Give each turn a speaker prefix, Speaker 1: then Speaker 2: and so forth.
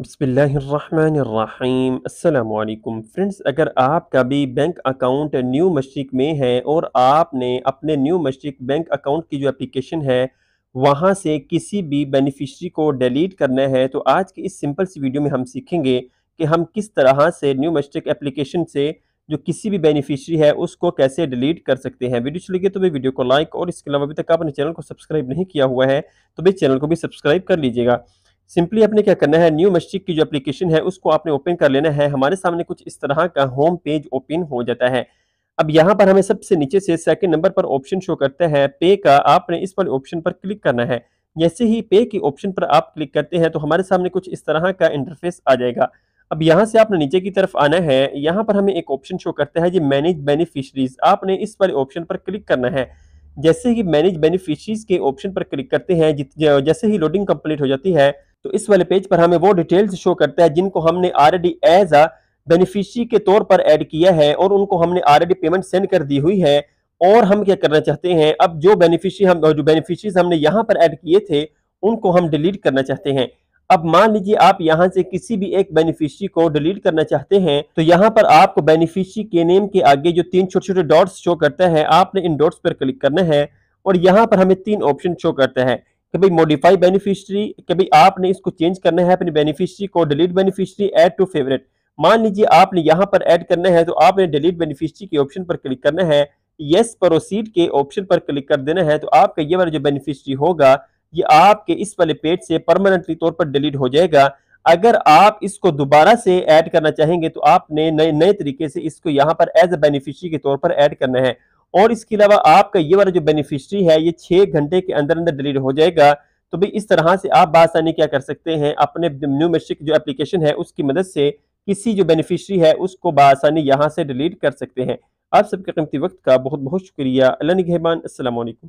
Speaker 1: बसमीम अल्लाम फ्रेंड्स अगर आपका भी बैंक अकाउंट न्यू मशरक में है और आपने अपने न्यू मशरक बैंक अकाउंट की जो एप्लीकेशन है वहाँ से किसी भी बेनिफिशरी को डिलीट करना है तो आज की इस सिंपल सी वीडियो में हम सीखेंगे कि हम किस तरह से न्यू मशरक एप्लीकेशन से जो किसी भी बेनिफिशरी है उसको कैसे डिलीट कर सकते हैं वीडियो चलेगी तो भी वीडियो को लाइक और इसके अलावा अभी तक आपने चैनल को सब्सक्राइब नहीं किया हुआ है तो भी चैनल को भी सब्सक्राइब कर लीजिएगा सिंपली आपने क्या करना है न्यू मस्जिद की जो एप्लीकेशन है उसको आपने ओपन कर लेना है हमारे सामने कुछ इस तरह का होम पेज ओपन हो जाता है अब यहाँ पर हमें सबसे नीचे से सेकंड नंबर पर ऑप्शन शो करता है पे का आपने इस वाले ऑप्शन पर क्लिक करना है जैसे ही पे के ऑप्शन पर आप क्लिक करते हैं तो हमारे सामने कुछ इस तरह का इंटरफेस आ जाएगा अब यहाँ से आपने नीचे की तरफ आना है यहाँ पर हमें एक ऑप्शन शो करता है जी मैनेज बेनिफिशरीज आपने इस वाले ऑप्शन पर क्लिक करना है जैसे ही मैनेज बेनिफिशरीज के ऑप्शन पर क्लिक करते हैं जैसे ही लोडिंग कंप्लीट हो जाती है तो इस वाले पेज पर हमें वो डिटेल्स शो करता है जिनको हमने ऑलरेडी एज अ बेनिफिशरी के तौर पर ऐड किया है और उनको हमने ऑलरेडी पेमेंट सेंड कर दी हुई है और हम क्या करना चाहते हैं अब जो बेनिफिशरी हम जो बेनिफिशरीज हमने यहाँ पर ऐड किए थे उनको हम डिलीट करना चाहते हैं अब मान लीजिए आप यहाँ से किसी भी एक बेनिफिशरी को डिलीट करना चाहते हैं तो यहाँ पर आपको बेनिफिशरी के नेम के आगे जो तीन छोटे छोटे डॉट्स शो करता है आपने इन डॉट्स पर क्लिक करना है और यहाँ पर हमें तीन ऑप्शन शो करता है कि भाई मॉडिफाई बेनिफिशियरी कि भाई आपने इसको चेंज करना है अपनी बेनिफिशियरी को delete beneficiary add to favourite मान लीजिए आपने यहाँ पर ऐड करना है तो आपने डिलीट बेनिफिशियरी के ऑप्शन पर क्लिक करना है यस प्रोसीड के ऑप्शन पर क्लिक कर देना है तो आपका ये वाला जो बेनिफिशियरी होगा ये आपके इस वाले पेज से परमानेंटली तौर पर डिलीट हो जाएगा अगर आप इसको दोबारा से ऐड करना चाहेंगे तो आपने नए नए तरीके से इसको यहाँ पर एज ए बेनिफिशियरी के तौर पर ऐड करना है और इसके अलावा आपका ये वाला जो बेनिफिशरी है ये छः घंटे के अंदर अंदर डिलीट हो जाएगा तो भाई इस तरह से आप बासानी क्या कर सकते हैं अपने न्यू मेट्रिक जो एप्लीकेशन है उसकी मदद से किसी जो बेनिफिशरी है उसको बासानी यहाँ से डिलीट कर सकते हैं आप सबके कीमती वक्त का बहुत बहुत शुक्रिया अल्लाह नगहबान असल